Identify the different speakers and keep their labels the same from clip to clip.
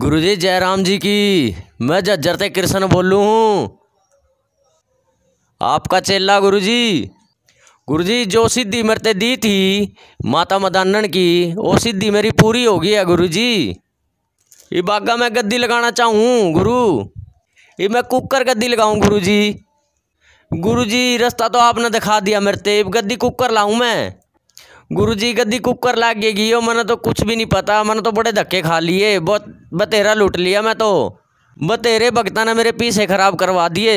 Speaker 1: गुरुजी जयराम जी की मैं ते कृष्ण बोलूँ हूँ आपका चेला गुरुजी गुरुजी जो सिद्धि मेरे दी थी माता मदानन की वो सिद्धि मेरी पूरी हो गई है गुरुजी ये बागा मैं गद्दी लगाना चाहूँ गुरु ये मैं कुकर गद्दी लगाऊँ गुरुजी गुरुजी रास्ता तो आपने दिखा दिया मेरे ते गद्दी कुकर लाऊँ मैं गुरुजी गद्दी कुकर लागेगी यो मैंने तो कुछ भी नहीं पता मैंने तो बड़े धक्के खा लिए बहुत बतेरा लूट लिया मैं तो बतेरे भगता ने मेरे पीछे खराब करवा दिए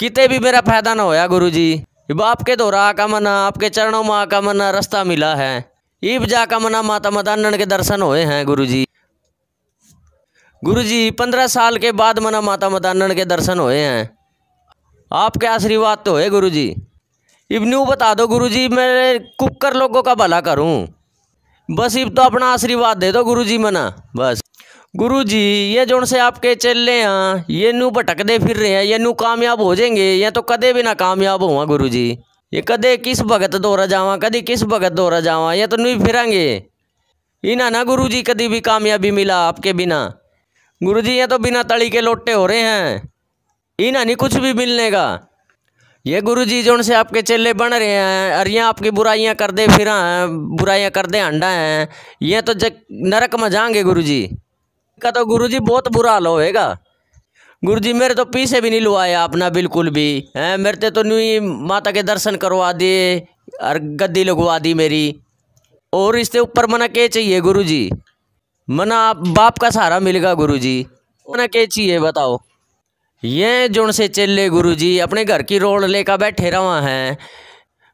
Speaker 1: कितने भी मेरा फायदा ना होया गुरु जी इब आपके दोरा का मना आपके चरणों माँ का मना रास्ता मिला है ईब जा का मना माता मदानन के दर्शन हुए हैं गुरु जी गुरु जी पंद्रह साल के बाद मना माता मदानन के दर्शन हुए हैं आपके आशीर्वाद तो है गुरु जी इब न्यू बता दो गुरु जी मैं कुकर लोगों का भला करूँ बस इब तो अपना आशीर्वाद दे दो गुरु जी मना बस गुरु जी ये जो से आपके चल रहे हैं ये नू भटकते फिर रहे हैं ये नू कामयाब हो जाएंगे या तो कदे भी ना कामयाब होवा गुरु जी ये कदे किस भगत दौरा जावा कदी किस भगत दौरा जावा या तो नू फिरेंगे इना ना गुरु जी कदी भी कामयाबी मिला आपके बिना गुरु जी ये तो बिना तली के लोटे हो रहे हैं इना नहीं कुछ भी मिलने का ये गुरु जी जो से आपके चेले बन रहे हैं और यहाँ आपकी बुराइयाँ कर दे फिर हैं बुराइयाँ कर दे अंडा हैं ये तो जग नरक में जाएंगे गुरु जी का तो गुरु जी बहुत बुरा हाल होएगा गुरु जी मेरे तो पीछे भी नहीं लुआया आपना बिल्कुल भी हैं मेरे ते तो नहीं माता के दर्शन करवा दिए और गद्दी लगवा दी मेरी और इससे ऊपर मना के चाहिए गुरु जी मना आप बाप का सहारा मिलेगा गुरु जी मना के चाहिए बताओ ये जोन से ले गुरु जी अपने घर की रोड लेकर बैठे रहा है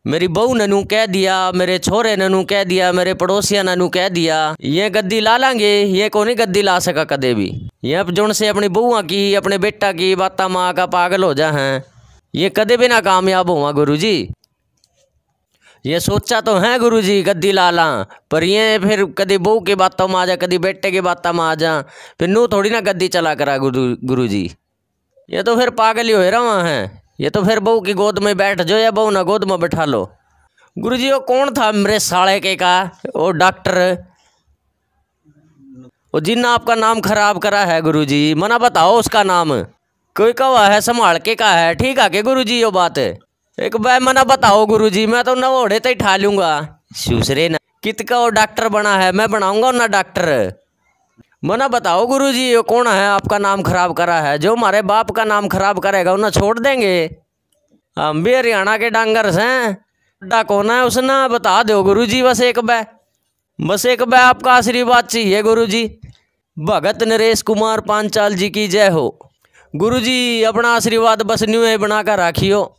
Speaker 1: मेरी बहू ने नू कह दिया मेरे छोरे ने नू कह दिया मेरे पड़ोसिया ने नू कह दिया ये गद्दी ला लेंगे ये को नहीं गद्दी ला सका कदे भी ये जुड़ से अपनी बहुआ की अपने बेटा की बाता माँ का पागल हो जा हैं ये कदे भी ना कामयाब हुआ गुरु जी ये सोचा तो है गुरु जी गद्दी ला ला पर ये फिर कभी बहू की बातों में आ जा कभी बेटे की बातों में आ जा फिर नू थोड़ी ना गद्दी चला करा गुरु गुरु जी ये तो फिर पागल ही हो रहा है ये तो फिर बहू की गोद में बैठ जाओ या बहू ना गोद में बैठा लो गुरु जी वो कौन था मेरे साले के का वो डॉक्टर वो जिन आपका नाम खराब करा है गुरु जी मना बताओ उसका नाम कोई कवा है संभाल के का है ठीक है के गुरु जी यो बात एक बार मना बताओ गुरु जी मैं तो नवोड़े तो ही ठा लूंगा सूसरे ना कित का वो डॉक्टर बना है मैं बनाऊंगा ना डॉक्टर मना बताओ गुरु जी ये कौन है आपका नाम खराब करा है जो हमारे बाप का नाम खराब करेगा उन्हें छोड़ देंगे हम भी हरियाणा के डांगर हैं डा कौन है उसने बता दो गुरु जी बस एक बह बस एक बह आपका आशीर्वाद चाहिए गुरु जी भगत नरेश कुमार पांचाल जी की जय हो गुरु जी अपना आशीर्वाद बस न्यू बना कर राखियो